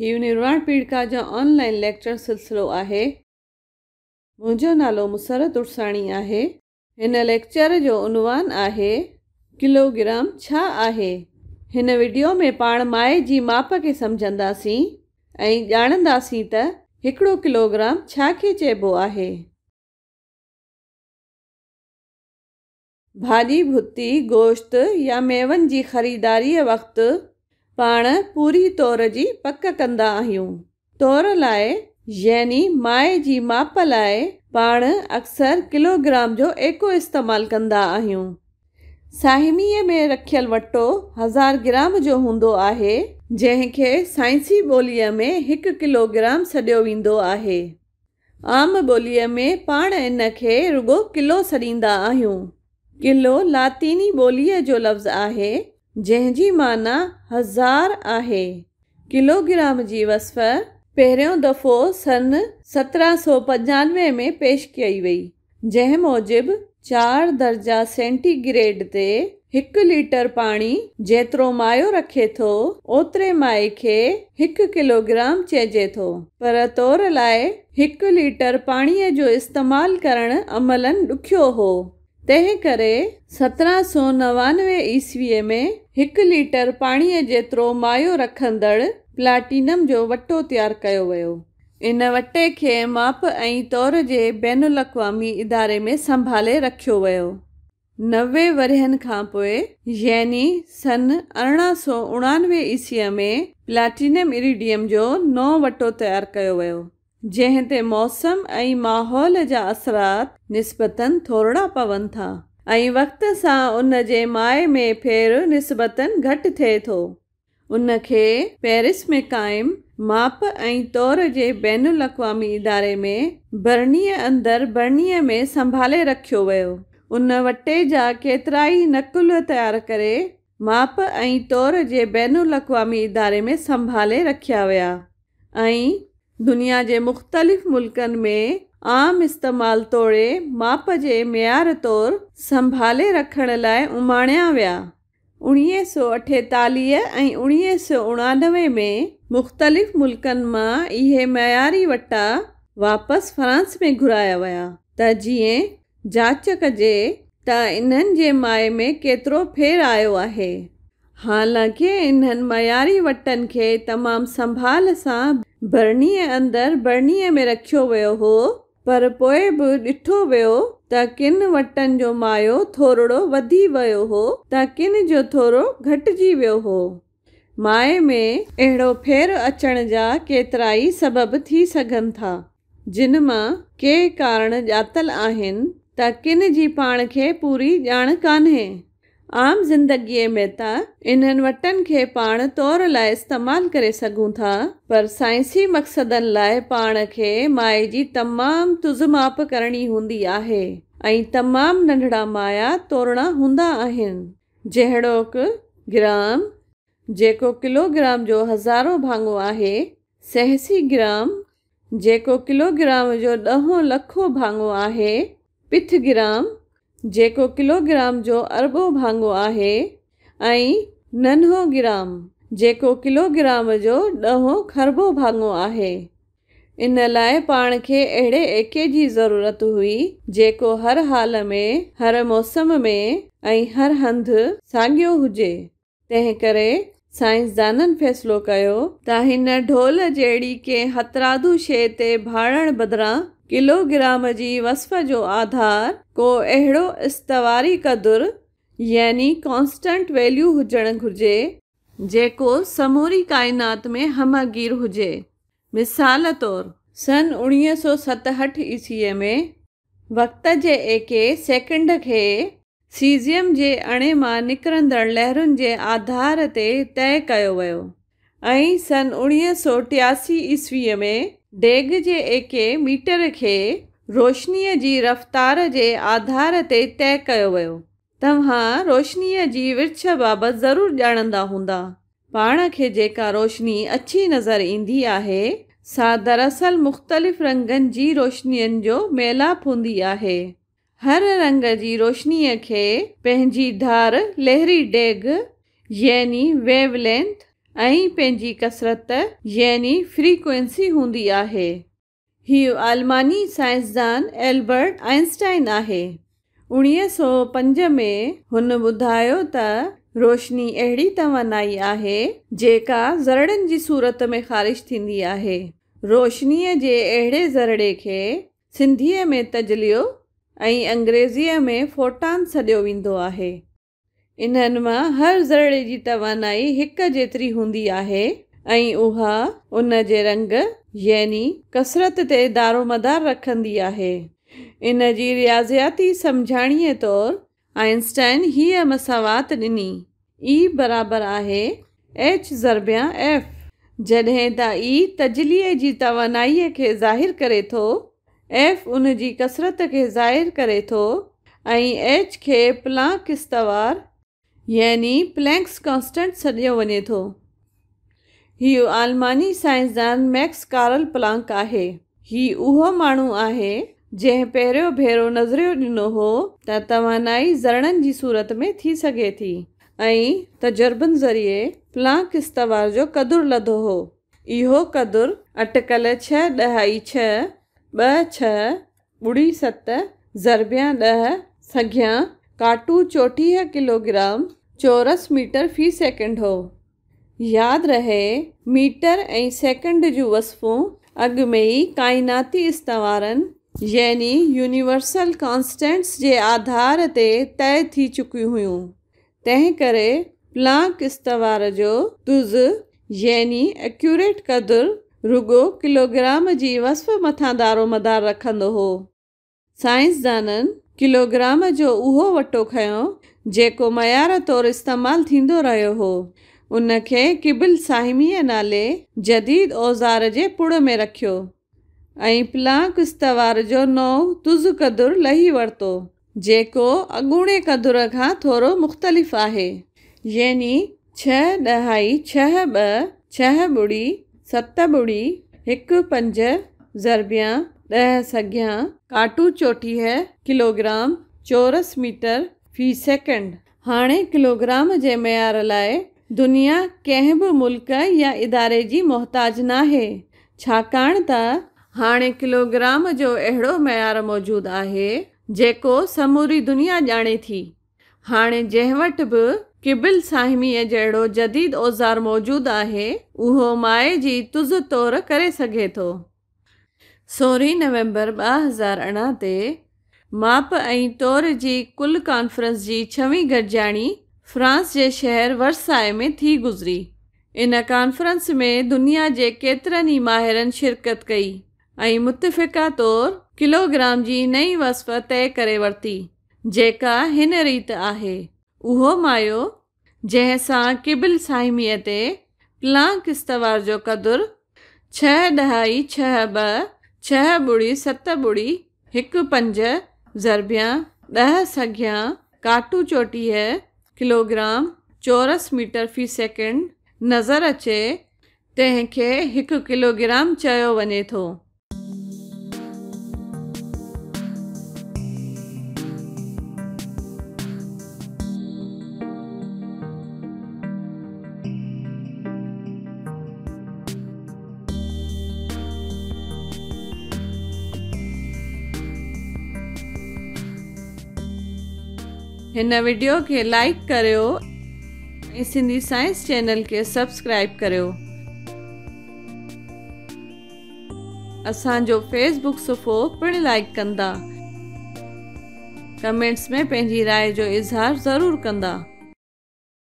हीउ निर्वाण पीड़िका जो ऑनलाइन लेक्चर सिलसिलो आहे मुंहिंजो नालो मुसरत उर्साणी आहे हिन लेक्चर जो उनवान आहे किलोग्राम छा आहे हिन वीडियो में पाण माए जी माप खे सम्झंदासीं ऐं ॼाणंदासीं त हिकिड़ो किलोग्राम छा खे चइबो आहे भाॼी भुती गोश्त या मेवनि जी ख़रीदारीअ वक़्तु पाण पूरी तौर जी पक कंदा आहियूं तौर लाइ यानी माए जी माप लाइ पाण अक्सर किलोग्राम जो एको इस्तेमालु कंदा आहियूं साहिमीअ में रखियल वटो हज़ार ग्राम जो हूंदो आहे जंहिंखे साइंसी ॿोलीअ में हिकु किलोग्राम सॾियो वेंदो आहे आम ॿोलीअ में पाण इन खे रुॻो किलो सॾींदा आहियूं किलो लातीनी ॿोलीअ जो लफ़्ज़ु आहे जंहिंजी माना हज़ार आहे किलोग्राम जी वसफ़ पहिरियों दफ़ो सन सत्रहं सौ पंजानवे में पेश कई वई जंहिं मूजिबि चार दर्जा सेंटीग्रेड ते हिकु लीटर पाणी जेतिरो मायो रखे थो ओतिरे माए खे हिकु किलोग्राम चइजे थो पर तौर लाइ हिकु लीटर पाणीअ जो इस्तेमालु करणु अमलनि ॾुखियो हो तंहिं करे सत्रहं सौ नवानवे ईस्वीअ में हिकु लीटर पाणीअ जेतिरो मायो रखंदड़ प्लाटिनम जो वटो तयारु कयो वियो इन वटे खे माप ऐं तौर जे बैन बेनलाक़वामी इदारे में संभाले रखियो वियो नवे वरहनि खां पोइ यानी सन अरिड़हं सौ उणानवे ईस्वीअ में प्लाटिनम इरिडियम जो नओं वटो तयारु कयो वियो जंहिं ते मौसम ऐं माहौल जा असरात निस्बतनि थोरा पवनि था ऐं वक़्त सां उन जे माए में फेर निस्बतनि घटि थिए थो उन खे पेरिस में क़ाइमु माप ऐं तौर जे बैन अवी इदारे में बरणीअ अंदरि बरणीअ में संभाले रखियो वियो उन वटे जा केतिरा ई नकुल तयारु करे माप ऐं तौर जे बैन अवी इदारे में संभाले रखिया विया ऐं दुनिया जे मुख़्तलिफ़ मुल्कनि में आम इस्तेमाल तोड़े माप जे मयारु तौरु संभाले रखण लाइ उमाणिया विया उणिवीह सौ अठेतालीह ऐं उणिवीह सौ उणानवे में मुख़्तलिफ़ मुल्कनि मां इहे मयारी वटा वापसि फ्रांस में घुराया विया त जीअं जांच कजे त इन्हनि जे माए में केतिरो फेर आयो आहे हालांकि इन्हनि मयारी वटनि खे तमामु संभाल सां भरणीअ अंदरि भरणीअ में रखियो वियो हो पर पोइ बि ॾिठो वियो त किन वटनि जो मायो थोरो वधी वियो हो त किन जो थोरो घटिजी वियो हो माए में अहिड़ो फेर अचण जा केतिरा ई सबबु थी सघनि था जिन मां के कारण ॼातल आहिनि त किन जी पाण खे पूरी ॼाण कान्हे आम ज़िंदगीअ में त इन्हनि वटनि खे पाण तौर लाइ इस्तेमालु करे सघूं था पर साइंसी मक़सदनि लाइ पाण खे माए जी तमामु माप करणी हूंदी आहे ऐं तमामु नंढड़ा माया तोरणा हूंदा आहिनि जहिड़ोकि ग्राम जेको किलोग्राम जो हज़ारो भाङो आहे सहसी ग्राम जेको किलोग्राम जो ॾहों लखो भाङो आहे पिथ ग्राम जेको किलोग्राम जो अरबो भाङो आहे ऐं ननहो ग्राम जेको किलोग्राम जो ॾहो ख़रबो भाङो आहे इन लाइ पाण खे अहिड़े एके जी ज़रूरत हुई जेको हर हाल में हर मौसम में ऐं हर हंधि साॻियो हुजे तंहिं करे साइंसदाननि फ़ैसिलो कयो त हिन ढोल जहिड़ी कंहिं हतरादू शइ ते भाणे बदिरां किलोग्राम जी वस्फ़ जो आधार को अहिड़ो इस्तवारी क़दुरु यानी कॉन्स्टेंट वैल्यू हुजणु घुर्जे जेको समूरी काइनात में हमगीर हुजे मिसाल तौर सन उणिवीह सौ सतहठि ईस्वीअ में वक़्त जे एके सेकंड खे सीज़ियम जे अणे मां निकिरंदड़ लहरुनि जे आधार ते तय कयो वियो ऐं सन उणिवीह सौ टियासी ईस्वीअ में डेग जे एके मीटर खे रोशनीअ जी रफ़्तार जे आधार ते तय कयो वियो तव्हां रोशनीअ जी वृक्छ बाबति ज़रूरु ॼाणंदा हूंदा पाण खे जेका रोशनी अछी नज़र ईंदी आहे सा दरअसल मुख़्तलिफ़ रंगनि जी रोशिन जो मेलाप हूंदी आहे हर रंग जी रोशिनीअ खे पंहिंजी धार लहरी डेग यानी वेवलेंथ ऐं पंहिंजी कसरत यानी फ्रीक्वेंसी हूंदी आहे हीउ आलमानी साइंसदान एल्बर्ट आइंस्टाइन आहे उणिवीह सौ पंज में हुन ॿुधायो त रोशनी अहिड़ी तवनाई आहे जेका ज़रड़नि जी सूरत में ख़ारिश थींदी आहे रोशनीअ जे अहिड़े ज़रड़े खे सिंधीअ में तजलियो ऐं अंग्रेज़ीअ में फोटान सॾियो वेंदो आहे इन्हनि मां हर ज़े जी तवानाई हिकु जेतिरी हूंदी आहे ऐं उहा उन जे रंग यानी कसरत ते दारोमदार रखंदी आहे इन जी रियाज़ियाती सम्झाणीअ तौर आइंस्टाइन हीअ मसावात ॾिनी ई बराबरि आहे एच ज़रबियां एफ जॾहिं त ई तजलीअ जी तवानाईअ खे ज़ाहिर करे थो एफ उन जी कसरत खे ज़ाहिर करे थो ऐं एच खे प्लां इस्तवारु यानी प्लैंक्स कांस्टेंट सर्जवने थो हीउ आलमानी साइंसदान मैक्स कारल प्लांक आहे ही उह मानू आहे जंहिं पहिरियों भेरो नज़रियो ॾिनो हो त तवानाई ज़रणनि जी सूरत में थी सघे थी ऐं तजर्बन ज़रिए प्लांक इस्तवार जो कदुरु लदो हो इहो कदुरु अटकल छह ॾहाई छह ॿ छह ॿुड़ी सत ज़रबिया ॾह संज्ञा काटू चोटीह किलोग्राम चौरस मीटर फ़ी सेकंड हो याद रहे मीटर ए सेकंड जूं वसफ़ूं अॻु में ई काइनाती इस्तवारनि यानी यूनिवर्सल कॉन्स्टेंट्स के आधार ते तय थी चुकियूं हुयूं तंहिं करे प्लांक इस्तवार जो तुज़ यानी एक्यूरेट क़दुरु रुगो किलोग्राम जी वसफ़ मथां दारोमदार रखंदो हो साइंसदाननि किलोग्राम जो उहो वटो खयो जेको मयार तौरु इस्तेमालु थींदो रहियो हो उन खे किबिल साहिमीअ नाले जदीद औज़ार जे पुड़ में रखियो ऐं प्लांक इस्तवार जो नओ तुज़दुरु लही वरितो जेको अॻूणे क़दुर खां थोरो मुख़्तलिफ़ आहे यानी छह ॾहाई छह ॿ छह ॿुड़ी सत ॿुड़ी हिकु पंज ज़रबिया ॾह सॻियां काटू चोटीह किलोग्राम चौरस मीटर फी सेकेंड हाणे किलोग्राम जे मयार लाइ दुनिया कंहिं बि मुल्क़ या इदारे जी मुहताज न आहे छाकाणि त हाणे किलोग्राम जो अहिड़ो मयारु मौजूदु आहे जेको समूरी दुनिया ॼाणे थी हाणे जंहिं वटि बि किबिल साहिमीअ जहिड़ो जदीद औज़ार मौजूदु आहे उहो माए जी तुज़ तौरु करे सघे थो सोरहीं नवंबर ॿ हज़ार अरिड़हं ते माप ऐं तौर जी कुल कॉन्फ्रेंस जी छवीं गॾिजाणी फ्रांस जे शहर वर्साए में थी गुज़री इन कॉन्फ्रेंस में दुनिया जे केतिरनि ई माहिरनि शिरकत कई ऐं मुतफ़िक़ा तौर किलोग्राम जी नई वस्त तय करे वरिती जेका हिन रीति आहे उहो मायो जंहिं सां किबिल साहिमीअ ते प्लांक इस्तवार जो क़दुरु छह ॾह छह ॿ छह ॿुड़ी सत ॿुड़ी हिकु पंज जरबिया दह सघ्या काटू है किलोग्राम चौरस मीटर फ़ी सेकेंड नज़र अचे तंहिंखे एक किलोग्राम चयो वने थो हिन वीडियो खे लाइक करियो सिंधी साइंस चैनल खे सब्सक्राइब करियो असांजो फेसबुक सुफ़ो पिणु लाइक कमेंट्स में पंहिंजी राय जो इज़हार जरूर कंदा